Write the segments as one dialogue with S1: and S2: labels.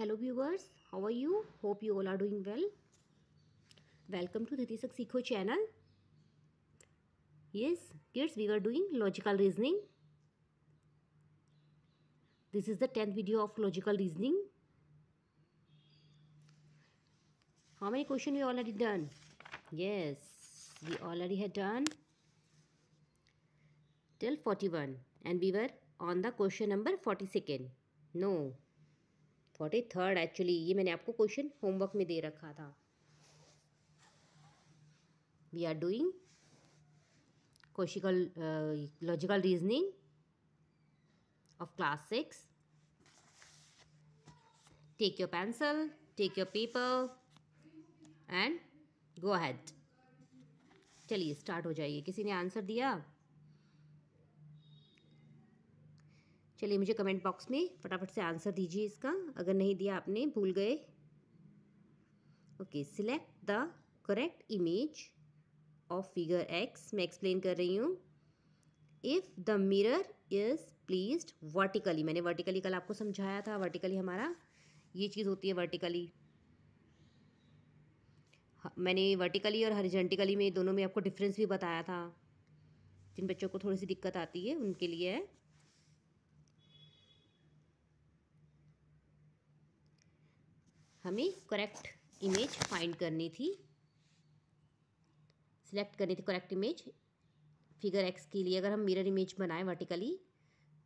S1: hello viewers how are you hope you all are doing well welcome to Dhitisak Sikho channel yes kids we were doing logical reasoning this is the 10th video of logical reasoning how many question we already done yes we already had done till 41 and we were on the question number 42nd no is third actually ये मैंने आपको question homework में दे रखा था we are doing क्वेश्चिकल logical reasoning of class six take your pencil take your paper and go head चलिए start हो जाइए किसी ने आंसर दिया चलिए मुझे कमेंट बॉक्स में फटाफट से आंसर दीजिए इसका अगर नहीं दिया आपने भूल गए okay select the correct image of figure X मैं एक्सप्लेन कर रही हूँ if the mirror is placed vertically मैंने वर्टिकली कल आपको समझाया था वर्टिकली हमारा ये चीज़ होती है वर्टिकली हाँ, मैंने वर्टिकली और हरिजेंटिकली में दोनों में आपको डिफरेंस भी बताया था जिन बच्चों को थोड़ी सी दिक्कत आती है उनके लिए है हमें करेक्ट इमेज फाइंड करनी थी सिलेक्ट करनी थी करेक्ट इमेज फिगर एक्स के लिए अगर हम मिरर इमेज बनाएं वर्टिकली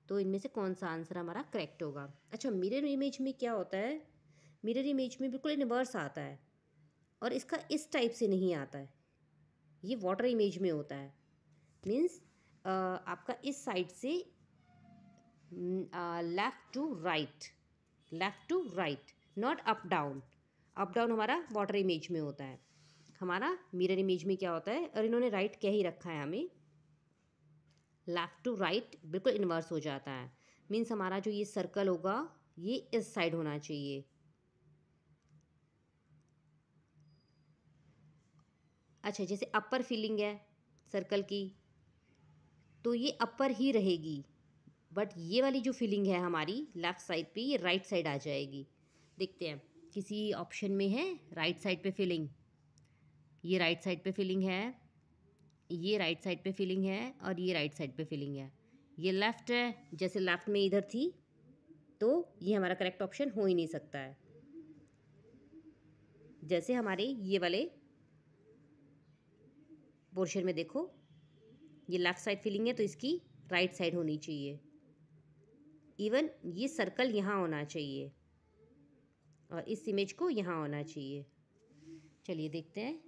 S1: तो इनमें से कौन सा आंसर हमारा करेक्ट होगा अच्छा मिरर इमेज में क्या होता है मिरर इमेज में बिल्कुल इनवर्स आता है और इसका इस टाइप से नहीं आता है ये वाटर इमेज में होता है मीन्स आपका इस साइड से left to right left to right not up down up down हमारा वाटर इमेज में होता है हमारा मिरर इमेज में क्या होता है और इन्होंने राइट कह ही रखा है हमें लेफ़्ट टू राइट बिल्कुल इन्वर्स हो जाता है मीन्स हमारा जो ये सर्कल होगा ये इस साइड होना चाहिए अच्छा जैसे अपर फीलिंग है सर्कल की तो ये अपर ही रहेगी बट ये वाली जो फीलिंग है हमारी लेफ़्ट साइड पे ये राइट साइड आ जाएगी देखते हैं किसी ऑप्शन में है राइट साइड पे फिलिंग ये राइट साइड पे फिलिंग है ये राइट साइड पे फिलिंग है और ये राइट साइड पे फिलिंग है ये लेफ़्ट है जैसे लेफ़्ट में इधर थी तो ये हमारा करेक्ट ऑप्शन हो ही नहीं सकता है जैसे हमारे ये वाले पोर्शन में देखो ये लेफ़्ट साइड फिलिंग है तो इसकी राइट साइड होनी चाहिए इवन ये सर्कल यहाँ होना चाहिए और इस इमेज को यहाँ आना चाहिए चलिए देखते हैं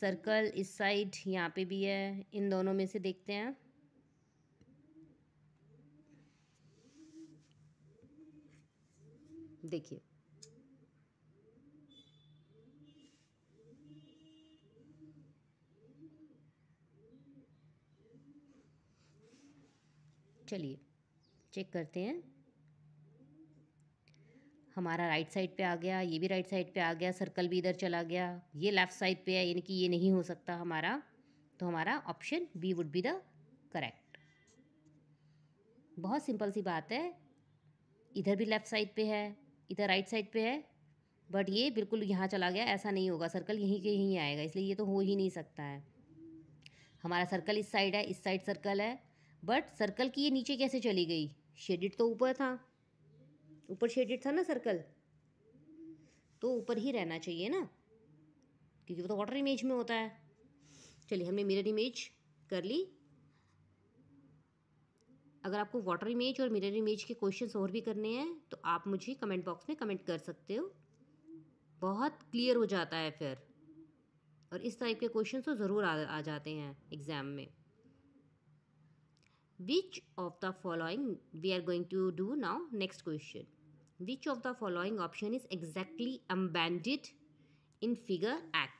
S1: सर्कल इस साइड यहाँ पे भी है इन दोनों में से देखते हैं देखिए चलिए चेक करते हैं हमारा राइट साइड पे आ गया ये भी राइट साइड पे आ गया सर्कल भी इधर चला गया ये लेफ़्ट साइड पे है यानी कि ये नहीं हो सकता हमारा तो हमारा option B would be the correct बहुत सिंपल सी बात है इधर भी लेफ़्ट साइड पे है इधर राइट साइड पे है बट ये बिल्कुल यहाँ चला गया ऐसा नहीं होगा सर्कल यहीं के यहीं आएगा इसलिए ये तो हो ही नहीं सकता है हमारा सर्कल इस साइड है इस साइड सर्कल है बट सर्कल की ये नीचे कैसे चली गई शेडिड तो ऊपर था ऊपर शेडेड था ना सर्कल तो ऊपर ही रहना चाहिए ना क्योंकि वो तो वाटर इमेज में होता है चलिए हमने मिरर इमेज कर ली अगर आपको वाटर इमेज और मिरर इमेज के क्वेश्चन और भी करने हैं तो आप मुझे कमेंट बॉक्स में कमेंट कर सकते हो बहुत क्लियर हो जाता है फिर और इस टाइप के क्वेश्चन तो ज़रूर आ, आ जाते हैं एग्ज़ाम में which of the following we are going to do now next question Which of the following option is exactly embedded in figure X?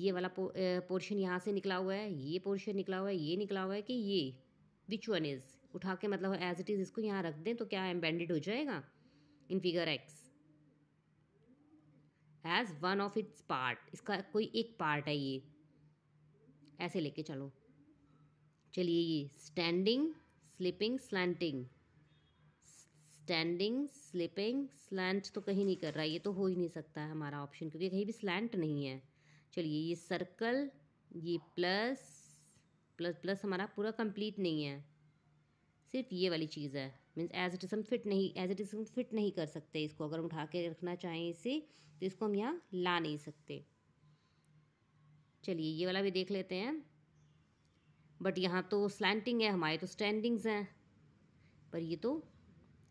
S1: ये वाला पोर्शन यहाँ से निकला हुआ है ये पोर्शन निकला हुआ है ये निकला हुआ है कि ये विच वन इज़ उठा के मतलब एज इट इज़ इसको यहाँ रख दें तो क्या एम्बेंडेड हो जाएगा in figure X as one of its part इसका कोई एक पार्ट है ये ऐसे लेके चलो चलिए ये standing slipping slanting standing slipping slant तो कहीं नहीं कर रहा ये तो हो ही नहीं सकता है हमारा ऑप्शन क्योंकि कहीं भी स्लैंट नहीं है चलिए ये सर्कल ये प्लस प्लस प्लस हमारा पूरा कंप्लीट नहीं है सिर्फ ये वाली चीज़ है मीन्स एज इट इज़ हम फिट नहीं एज इट इज़ हम फिट नहीं कर सकते इसको अगर हम उठा के रखना चाहें इसे तो इसको हम यहाँ ला नहीं सकते चलिए ये वाला भी देख लेते हैं बट यहाँ तो स्लैंटिंग है हमारे तो स्टैंडिंग्स हैं पर ये तो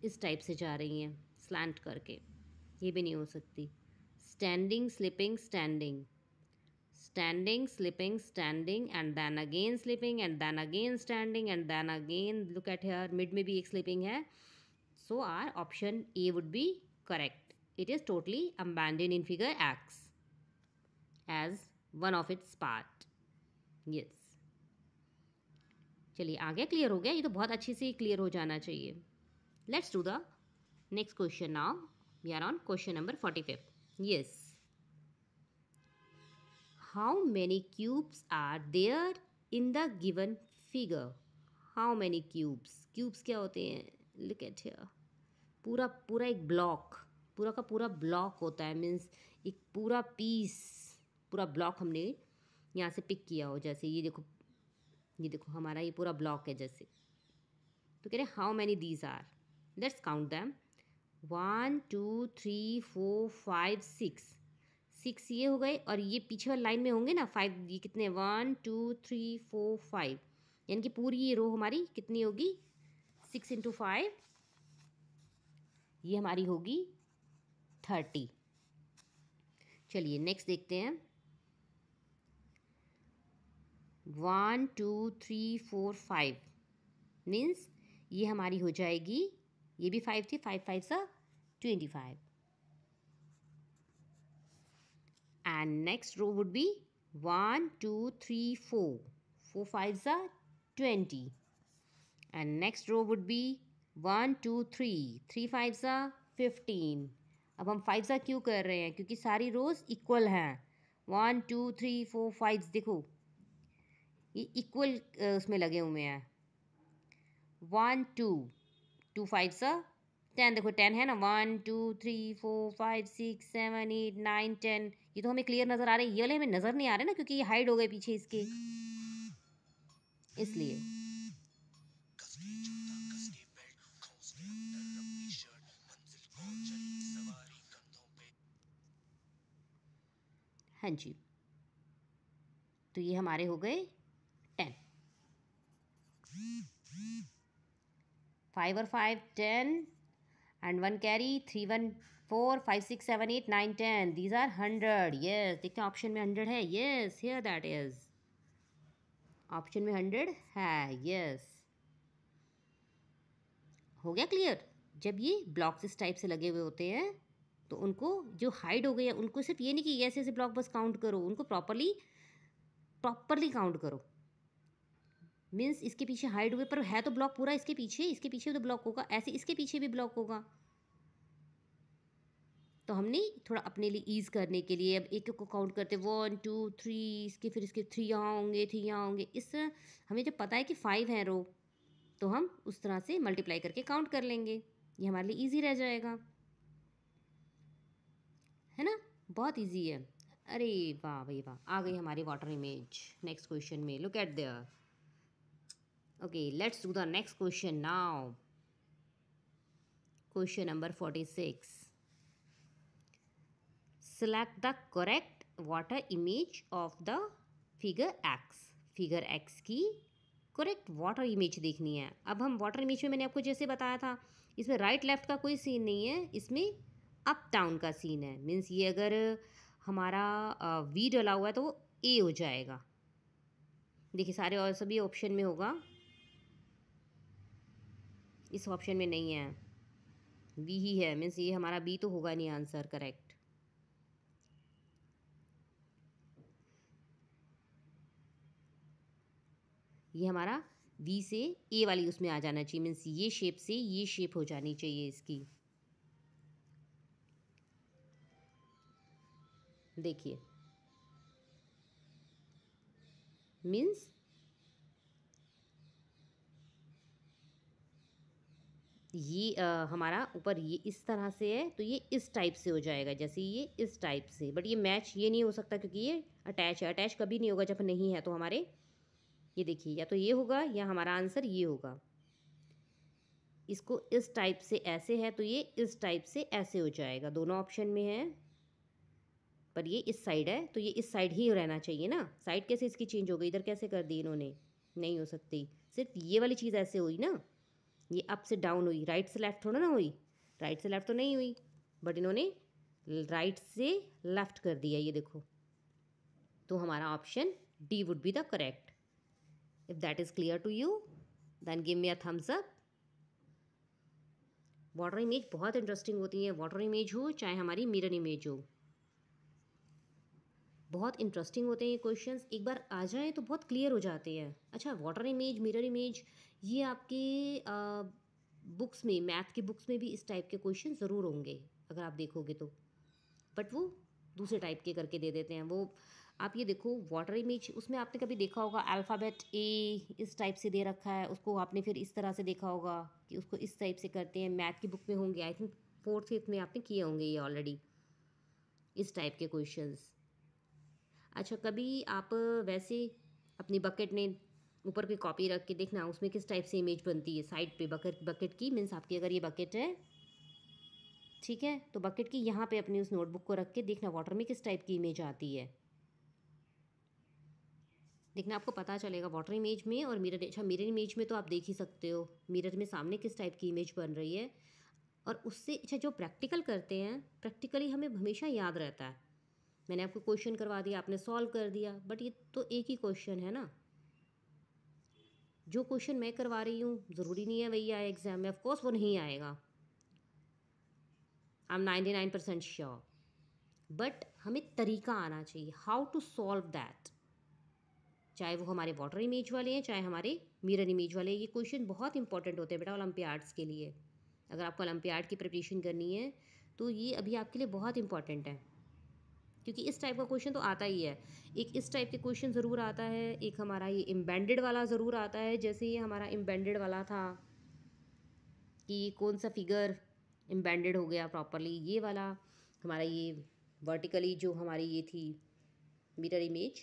S1: इस टाइप से जा रही हैं स्लैंट करके ये भी नहीं हो सकती standing slipping standing standing slipping standing and then again slipping and then again standing and then again look at here mid में भी एक स्लिपिंग है so our option A would be correct it is totally embedded in figure X as one of its part yes चलिए आगे clear हो गया ये तो बहुत अच्छे से क्लियर हो जाना चाहिए Let's do the next question now. We are on question number 45. Yes. How many cubes are there in the given figure? How many cubes? Cubes क्या होते हैं Look at here. पूरा पूरा एक block पूरा का पूरा block होता है means एक पूरा piece पूरा block हमने यहाँ से pick किया हो जैसे ये देखो ये देखो हमारा ये पूरा ब्लॉक है जैसे तो कह रहे how many these are let's count them one two three four five six six ये हो गए और ये पीछे वाली लाइन में होंगे ना फाइव ये कितने one two three four five यानी कि पूरी ये रो हमारी कितनी होगी सिक्स इंटू फाइव ये हमारी होगी थर्टी चलिए नेक्स्ट देखते हैं one two three four five means ये हमारी हो जाएगी ये भी फाइव थी फाइव फाइव सा twenty five and next row would be one two three four four five सा twenty and next row would be one two three three five सा फिफ्टीन अब हम फाइव सा क्यों कर रहे हैं क्योंकि सारी रोज़ इक्वल हैं one two three four five देखो ये इक्वल उसमें लगे हुए हैं वन टू टू फाइव सा टेन देखो टेन है ना one two three four five six seven eight nine ten ये तो हमें क्लियर नज़र आ रहे हैं ये वाले हमें नज़र नहीं आ रहे ना क्योंकि ये हाइड हो गए पीछे इसके इसलिए हाँ जी तो ये हमारे हो गए फाइव और five ten and one carry three one four five six seven eight nine ten these are hundred yes देखते हैं ऑप्शन में हंड्रेड है yes here that is option में हंड्रेड है yes हो गया क्लियर जब ये ब्लॉक्स इस टाइप से लगे हुए होते हैं तो उनको जो हाइड हो गए उनको सिर्फ ये नहीं कि ऐसे ऐसे ब्लॉक बस काउंट करो उनको प्रॉपरली प्रॉपरली काउंट करो मीन्स इसके पीछे हाइड हुए पर है तो ब्लॉक पूरा इसके पीछे इसके पीछे तो ब्लॉक होगा ऐसे इसके पीछे भी ब्लॉक होगा तो हमने थोड़ा अपने लिए ईज़ करने के लिए अब एक एक को काउंट करते वन टू थ्री इसके फिर इसके थ्री यहाँ होंगे थ्री यहाँ होंगे इस तरह हमें जब पता है कि फाइव है रो तो हम उस तरह से मल्टीप्लाई करके काउंट कर लेंगे ये हमारे लिए ईजी रह जाएगा है ना बहुत ईजी है अरे वाह भाई वाह आ गई हमारी वाटर इमेज नेक्स्ट क्वेश्चन में look at there okay let's do the next question now question number 46 select the correct water image of the figure x figure x की करेक्ट वाटर इमेज देखनी है अब हम वाटर इमेज में मैंने आपको जैसे बताया था इसमें राइट लेफ़्ट का कोई सीन नहीं है इसमें अप डाउन का सीन है मीन्स ये अगर हमारा वी डला हुआ है तो वो ए हो जाएगा देखिए सारे और सभी ऑप्शन में होगा इस ऑप्शन में नहीं है वी ही है मीन्स ये हमारा बी तो होगा नहीं आंसर करेक्ट ये हमारा वी से ए वाली उसमें आ जाना चाहिए मीन्स ये शेप से ये शेप हो जानी चाहिए इसकी देखिए मीन्स ये आ, हमारा ऊपर ये इस तरह से है तो ये इस टाइप से हो जाएगा जैसे ये इस टाइप से बट ये मैच ये नहीं हो सकता क्योंकि ये अटैच है अटैच कभी नहीं होगा जब नहीं है तो हमारे ये देखिए या तो ये होगा या हमारा आंसर ये होगा इसको इस टाइप से ऐसे है तो ये इस टाइप से ऐसे हो जाएगा दोनों ऑप्शन में है पर ये इस साइड है तो ये इस साइड ही रहना चाहिए ना साइड कैसे इसकी चेंज हो गई इधर कैसे कर दी इन्होंने नहीं हो सकती सिर्फ ये वाली चीज़ ऐसे हुई ना ये अप से डाउन हुई राइट से लेफ्ट थोड़ा ना हुई राइट से लेफ्ट तो नहीं हुई बट इन्होंने राइट से लेफ्ट कर दिया ये देखो तो हमारा option D would be the correct if that is clear to you then give me a thumbs up water image बहुत इंटरेस्टिंग होती है वाटर इमेज हो चाहे हमारी मिरर इमेज हो बहुत इंटरेस्टिंग होते हैं ये क्वेश्चन एक बार आ जाए तो बहुत क्लियर हो जाते हैं अच्छा वाटर इमेज मिरर इमेज ये आपके आ, बुक्स में मैथ की बुक्स में भी इस टाइप के क्वेश्चन ज़रूर होंगे अगर आप देखोगे तो बट वो दूसरे टाइप के करके दे देते हैं वो आप ये देखो वाटर इमेज उसमें आपने कभी देखा होगा अल्फ़ाबेट ए इस टाइप से दे रखा है उसको आपने फिर इस तरह से देखा होगा कि उसको इस टाइप से करते हैं मैथ की बुक में होंगे आई थिंक फोर्थ फिफ्थ में आपने किए होंगे ये ऑलरेडी इस टाइप के क्वेश्चंस अच्छा कभी आप वैसे अपनी बकेट ने ऊपर की कॉपी रख के देखना उसमें किस टाइप से इमेज बनती है साइड पे बकेट बकेट की मीन्स आपकी अगर ये बकेट है ठीक है तो बकेट की यहाँ पे अपनी उस नोटबुक को रख के देखना वाटर में किस टाइप की इमेज आती है देखना आपको पता चलेगा वाटर इमेज में और मिरर अच्छा मिरर इमेज में तो आप देख ही सकते हो मिरर में सामने किस टाइप की इमेज बन रही है और उससे अच्छा जो प्रैक्टिकल करते हैं प्रैक्टिकली हमें हमेशा याद रहता है मैंने आपको क्वेश्चन करवा दिया आपने सॉल्व कर दिया बट ये तो एक ही क्वेश्चन है ना जो क्वेश्चन मैं करवा रही हूँ ज़रूरी नहीं है वही आए एग्ज़ाम में ऑफकोर्स वो नहीं आएगा I am ninety nine percent sure but हमें तरीका आना चाहिए हाउ टू सॉल्व दैट चाहे वो हमारे वाटर इमेज वाले हैं चाहे हमारे मिरर इमेज वाले हैं ये क्वेश्चन बहुत इंपॉर्टेंट होते हैं बेटा ओलंपियाड्स के लिए अगर आपको ओलंपियाड की प्रिपरेशन करनी है तो ये अभी आपके लिए बहुत इंपॉर्टेंट है क्योंकि इस टाइप का क्वेश्चन तो आता ही है एक इस टाइप के क्वेश्चन ज़रूर आता है एक हमारा ये इम्बेंडेड वाला ज़रूर आता है जैसे ये हमारा इम्बेंडेड वाला था कि कौन सा फिगर इम्बेंडेड हो गया प्रॉपरली ये वाला हमारा ये वर्टिकली जो हमारी ये थी मीटर इमेज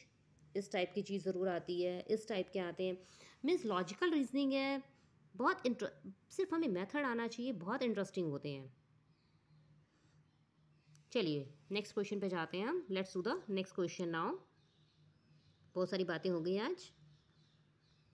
S1: इस टाइप की चीज़ ज़रूर आती है इस टाइप के आते हैं मीन्स लॉजिकल रीजनिंग है बहुत इंटर सिर्फ हमें मेथड आना चाहिए बहुत इंटरेस्टिंग होते हैं चलिए नेक्स्ट क्वेश्चन पे जाते हैं हम let's to the next question now बहुत सारी बातें हो गई आज